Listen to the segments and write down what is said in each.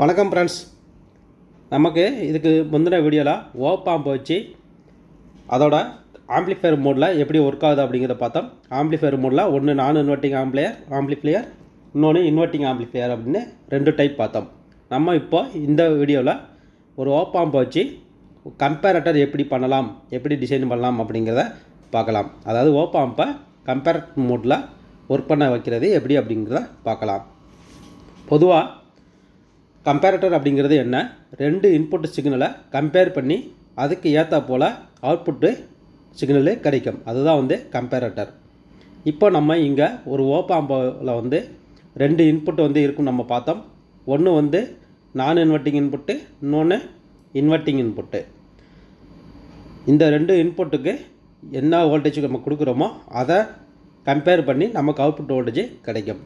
வணக்கம் ஃப்ரெண்ட்ஸ் நமக்கு இதுக்கு முந்தின வீடியோவில் ஓ வச்சு அதோட ஆம்ப்ளிஃபையர் மோடில் எப்படி ஒர்க் ஆகுது அப்படிங்கிறத பார்த்தோம் ஆம்ப்ளிஃபையர் மோடில் ஒன்று நான் இன்வெர்ட்டிங் ஆம்ப்ளையர் ஆம்பிளிஃபிளையர் இன்னொன்று இன்வெர்ட்டிங் ஆம்பிளிஃபயர் அப்படின்னு ரெண்டு டைப் பார்த்தோம் நம்ம இப்போ இந்த வீடியோவில் ஒரு ஓ வச்சு கம்பேரட்டர் எப்படி பண்ணலாம் எப்படி டிசைன் பண்ணலாம் அப்படிங்கிறத பார்க்கலாம் அதாவது ஓ பாம்பை கம்பேரட் மோடில் ஒர்க் பண்ண வைக்கிறது எப்படி அப்படிங்கிறத பார்க்கலாம் பொதுவாக கம்பேரட்டர் அப்படிங்கிறது என்ன ரெண்டு இன்புட் சிக்னலை கம்பேர் பண்ணி அதுக்கு ஏற்ற போல் அவுட்புட்டு சிக்னலு கிடைக்கும் அதுதான் வந்து கம்பேரட்டர் இப்போ நம்ம இங்கே ஒரு ஓப்பாம்பில் வந்து ரெண்டு இன்புட் வந்து இருக்கும் நம்ம பார்த்தோம் ஒன்று வந்து நான் இன்வெர்ட்டிங் இன்புட்டு இன்னொன்று இன்வெர்ட்டிங் இன்புட்டு இந்த ரெண்டு இன்புட்டுக்கு என்ன வோல்டேஜ் நம்ம கொடுக்குறோமோ அதை கம்பேர் பண்ணி நமக்கு அவுட்புட் வோல்டேஜ் கிடைக்கும்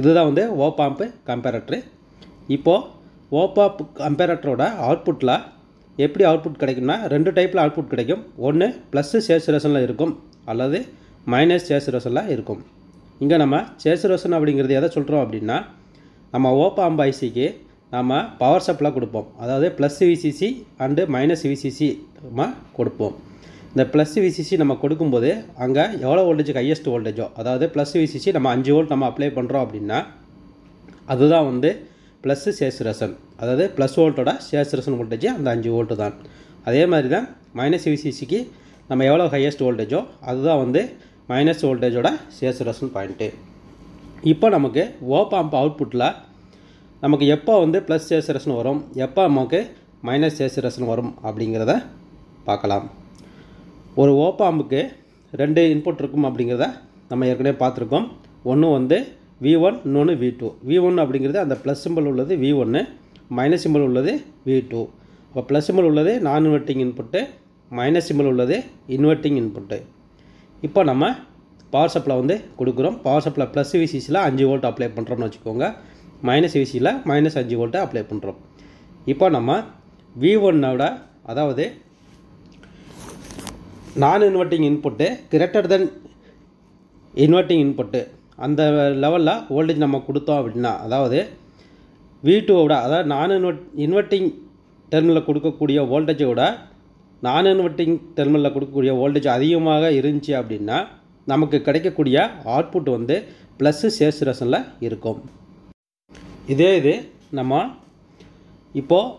இதுதான் வந்து ஓ பாம்பு கம்பேரட்ரு இப்போது ஓப்பா கம்பேரட்டரோட அவுட்புட்டில் எப்படி அவுட்புட் கிடைக்கும்னா ரெண்டு டைப்பில் அவுட்புட் கிடைக்கும் ஒன்று ப்ளஸ்ஸு சேசுரேஷனில் இருக்கும் அல்லது மைனஸ் சேசுரேஷனில் இருக்கும் இங்கே நம்ம சேசுரேஷன் அப்படிங்கிறது எதை சொல்கிறோம் அப்படின்னா நம்ம ஓப்பாம்பு ஐசிக்கு நம்ம பவர் சப்ளை கொடுப்போம் அதாவது plus VCC and minus VCC நம்ம கொடுப்போம் இந்த ப்ளஸ் விசிசி நம்ம கொடுக்கும்போது அங்கே எவ்வளோ வோல்டேஜுக்கு ஹையஸ்ட் வோல்டேஜோ அதாவது ப்ளஸ் விசிசி நம்ம அஞ்சு வோல்ட் நம்ம அப்ளை பண்ணுறோம் அப்படின்னா அதுதான் வந்து ப்ளஸ்ஸு ரசன் அதாவது ப்ளஸ் வோல்ட்டோட ரசன் வோல்டேஜ் அந்த அஞ்சு வோல்ட்டு தான் அதே மாதிரி தான் மைனஸ் விசிசிக்கு நம்ம எவ்வளோ ஹையஸ்ட் வோல்டேஜோ அதுதான் வந்து மைனஸ் வோல்டேஜோட ரசன் பாயிண்ட்டு இப்போ நமக்கு ஓபாம்ப் அவுட்புட்டில் நமக்கு எப்போ வந்து ப்ளஸ் ரசன் வரும் எப்போ நமக்கு மைனஸ் ரசன் வரும் அப்படிங்கிறத பார்க்கலாம் ஒரு ஓ ரெண்டு இன்புட் இருக்கும் அப்படிங்கிறத நம்ம ஏற்கனவே பார்த்துருக்கோம் ஒன்று வந்து வி ஒன் இன்னொன்று வி டூ வி ஒன் அப்படிங்கிறது அந்த ப்ளஸ் சிம்பிள் உள்ளது வி ஒன்று மைனஸ் சிம்பிள் உள்ளது வி டூ அப்போ ப்ளஸ் சிம்பிள் உள்ளது non inverting input minus symbol உள்ளது இன்வெர்ட்டிங் இன்புட்டு இப்போ நம்ம பவர் சப்ளை வந்து கொடுக்குறோம் பவர் சப்ளை ப்ளஸ் விசிசியில் அஞ்சு வோல்ட் அப்ளை பண்ணுறோம்னு வச்சுக்கோங்க மைனஸ் விசியில் மைனஸ் அஞ்சு வோல்ட்டு அப்ளை பண்ணுறோம் இப்போ நம்ம வி ஒன்னோட அதாவது non inverting input greater than inverting input அந்த லெவலில் ஓல்டேஜ் நம்ம கொடுத்தோம் அப்படின்னா அதாவது வி விட அதாவது நான் இன்வெட் இன்வெர்ட்டிங் டெர்மினலில் கொடுக்கக்கூடிய ஓல்டேஜை விட நான் இன்வெர்ட்டிங் டெர்மினலில் கொடுக்கக்கூடிய ஓல்டேஜ் அதிகமாக இருந்துச்சு அப்படின்னா நமக்கு கிடைக்கக்கூடிய அவுட்புட் வந்து ப்ளஸ்ஸு சேச்சுரேஷனில் இருக்கும் இதே இது நம்ம இப்போது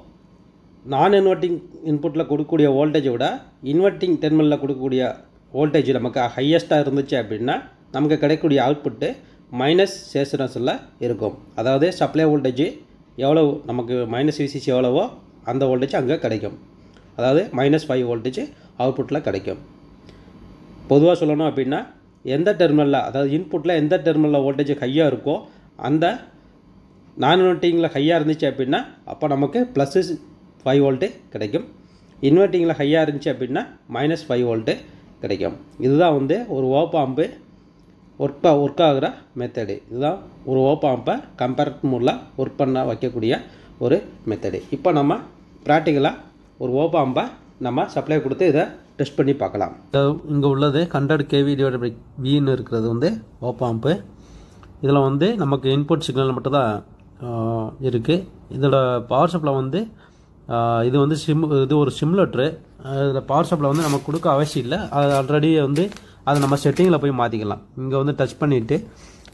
நான் இன்வெர்ட்டிங் இன்புட்டில் கொடுக்கக்கூடிய ஓல்டேஜை விட இன்வெர்ட்டிங் டெர்மினலில் கொடுக்கக்கூடிய ஓல்டேஜ் நமக்கு ஹையஸ்ட்டாக இருந்துச்சு அப்படின்னா நமக்கு கிடைக்கக்கூடிய அவுட்புட்டு மைனஸ் சேசனஸில் இருக்கும் அதாவது சப்ளை வோல்டேஜ் எவ்வளோ நமக்கு மைனஸ் விசிசி எவ்வளவோ அந்த வோல்டேஜ் அங்கே கிடைக்கும் அதாவது மைனஸ் ஃபைவ் வோல்டேஜ் அவுட்புட்டில் கிடைக்கும் பொதுவாக சொல்லணும் அப்படின்னா எந்த டெர்மினலில் அதாவது இன்புட்டில் எந்த டெர்மினலில் வோல்டேஜ் ஹையாக இருக்கோ அந்த நான் இன்வெர்ட்டிங்கில் ஹையாக இருந்துச்சு அப்படின்னா அப்போ நமக்கு ப்ளஸ்ஸு ஃபைவ் வோல்ட்டு கிடைக்கும் இன்வெர்ட்டிங்கில் ஹையாக இருந்துச்சு அப்படின்னா மைனஸ் ஃபைவ் வோல்ட்டு கிடைக்கும் இதுதான் வந்து ஒரு ஓப்பாம்பு ஒர்க் ஒர்க் ஆகிற மெத்தடு இதுதான் ஒரு ஓப்ப கம்பேர்ட் கம்பேரட் ஒர்க் பண்ண வைக்கக்கூடிய ஒரு மெத்தடு இப்போ நம்ம ப்ராக்டிக்கலாக ஒரு ஓப்ப நம்ம சப்ளை கொடுத்து இதை டெஸ்ட் பண்ணி பார்க்கலாம் இங்கே உள்ளது ஹண்ட்ரட் கேவி டிவைட் பை வின்னு இருக்கிறது வந்து ஓப்ப இதில் வந்து நமக்கு இன்புட் சிக்னல் மட்டும்தான் இருக்குது இதோட பவர் சப்ளை வந்து இது வந்து சிம் இது ஒரு சிம்லெட்ரு இதில் பவர் சப்ளை வந்து நமக்கு கொடுக்க அவசியம் இல்லை அது ஆல்ரெடி வந்து அதை நம்ம செட்டிங்கில் போய் மாற்றிக்கலாம் இங்கே வந்து டச் பண்ணிவிட்டு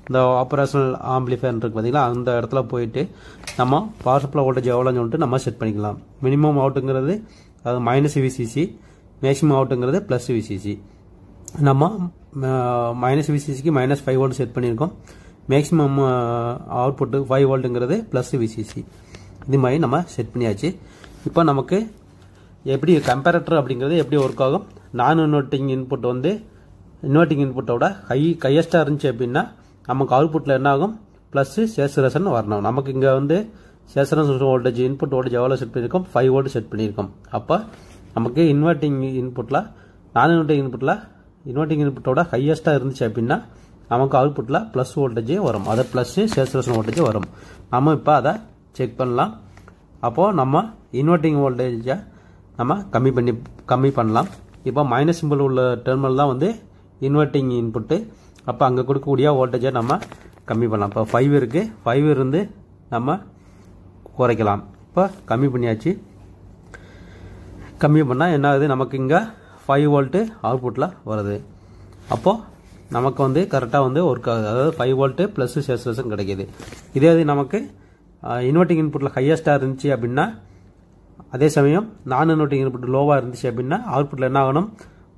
இந்த ஆப்ரேஷனல் ஆம்பிளிஃபையர் இருக்குது பார்த்தீங்களா அந்த இடத்துல போயிட்டு நம்ம பவர் சப்ளை வோல்டேஜ் எவ்வளோன்னு சொல்லிட்டு நம்ம செட் பண்ணிக்கலாம் மினிமம் அவுட்டுங்கிறது அது மைனஸ் விசிசி மேக்ஸிமம் அவுட்டுங்கிறது ப்ளஸ் விசிசி நம்ம மைனஸ் விசிசிக்கு மைனஸ் ஃபைவ் வோல்ட் செட் பண்ணியிருக்கோம் மேக்ஸிமம் அவுட்புட்டு ஃபைவ் வோல்ட்டுங்கிறது ப்ளஸ் விசிசி இது மாதிரி நம்ம செட் பண்ணியாச்சு இப்போ நமக்கு எப்படி கம்பேரட்டர் அப்படிங்கிறது எப்படி ஒர்க் ஆகும் நான் இன்வெர்ட்டிங் இன்புட் வந்து இன்வெர்ட்டிங் இன்புட்டோட ஹை ஹையஸ்ட்டாக இருந்துச்சு அப்படின்னா நமக்கு அவுட்புட்டில் என்ன ஆகும் ப்ளஸ்ஸு சேசுரேஷன் வரணும் நமக்கு இங்கே வந்து சேசுரேஷன் வோல்டேஜ் இன்புட் வோல்டேஜ் எவ்வளோ செட் பண்ணியிருக்கோம் ஃபைவ் வோல்ட் செட் பண்ணியிருக்கோம் அப்போ நமக்கு இன்வெர்ட்டிங் இன்புட்டில் நான் இன்வெர்ட்டிங் இன்புட்டில் இன்வெர்ட்டிங் இன்புட்டோட ஹையஸ்ட்டாக இருந்துச்சு அப்படின்னா நமக்கு அவுட்புட்டில் ப்ளஸ் வோல்டேஜே வரும் அதை ப்ளஸ்ஸு சேச்சுரேஷன் வோல்டேஜே வரும் நம்ம இப்போ அதை செக் பண்ணலாம் அப்போது நம்ம இன்வெர்ட்டிங் வோல்டேஜை நம்ம கம்மி பண்ணி கம்மி பண்ணலாம் இப்போ மைனஸ் சிம்பிள் உள்ள டெர்மினல் தான் வந்து இன்வெர்ட்டிங் இன்புட்டு அப்போ அங்கே கொடுக்கக்கூடிய வோல்டேஜை நம்ம கம்மி பண்ணலாம் இப்போ ஃபைவ் இருக்குது ஃபைவ் இருந்து நம்ம குறைக்கலாம் இப்போ கம்மி பண்ணியாச்சு கம்மி பண்ணால் என்ன ஆகுது நமக்கு இங்கே ஃபைவ் வோல்ட்டு அவுட்புட்டில் வருது அப்போது நமக்கு வந்து கரெக்டாக வந்து ஒர்க் ஆகுது அதாவது ஃபைவ் வோல்ட்டு ப்ளஸ் சேச்சுரேஷன் கிடைக்கிது இதே இது நமக்கு இன்வெர்ட்டிங் இன்புட்டில் ஹையஸ்ட்டாக இருந்துச்சு அப்படின்னா அதே சமயம் நான் இன்வெர்ட்டிங் இன்புட் லோவாக இருந்துச்சு அப்படின்னா அவுட்புட்டில் என்ன ஆகணும்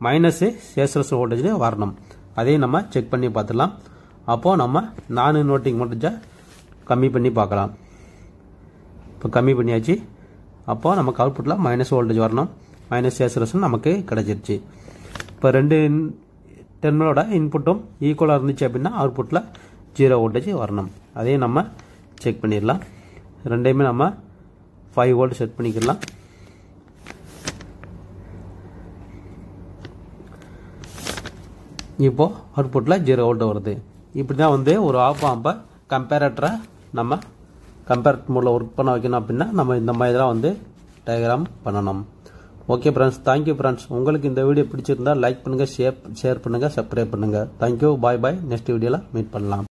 மைனஸ் சேசரஸ் வோல்டேஜில் வரணும் அதையும் நம்ம செக் பண்ணி பார்த்துலாம் அப்போது நம்ம நான் இன்வெர்ட்டிங் மட்டும் கம்மி பண்ணி பார்க்கலாம் இப்போ கம்மி பண்ணியாச்சு அப்போது நமக்கு அவுட்புட்டில் மைனஸ் வோல்டேஜ் வரணும் மைனஸ் சேசரஸ்னு நமக்கு கிடச்சிருச்சு இப்போ ரெண்டு டெர்மினலோட இன்புட்டும் ஈக்குவலாக இருந்துச்சு அப்படின்னா அவுட்புட்டில் ஜீரோ வோல்டேஜ் வரணும் அதையும் நம்ம செக் பண்ணிடலாம் ரெண்டையுமே நம்ம ஃபைவ் வோல்ட் செட் பண்ணிக்கலாம் இப்போது அவுட்புட்டில் ஜீரோ வோல்ட் வருது இப்படி தான் வந்து ஒரு ஆப் ஆம்பை கம்பேரட்டரை நம்ம கம்பேரட் மூலம் ஒர்க் பண்ண வைக்கணும் அப்படின்னா நம்ம இந்த மாதிரி தான் வந்து டயக்ராம் பண்ணணும் ஓகே ஃப்ரெண்ட்ஸ் தேங்க்யூ ஃப்ரெண்ட்ஸ் உங்களுக்கு இந்த வீடியோ பிடிச்சிருந்தா லைக் பண்ணுங்கள் ஷேர் ஷேர் பண்ணுங்கள் சப்ஸ்கிரைப் பண்ணுங்கள் தேங்க்யூ பாய் பாய் நெக்ஸ்ட் வீடியோவில் மீட் பண்ணலாம்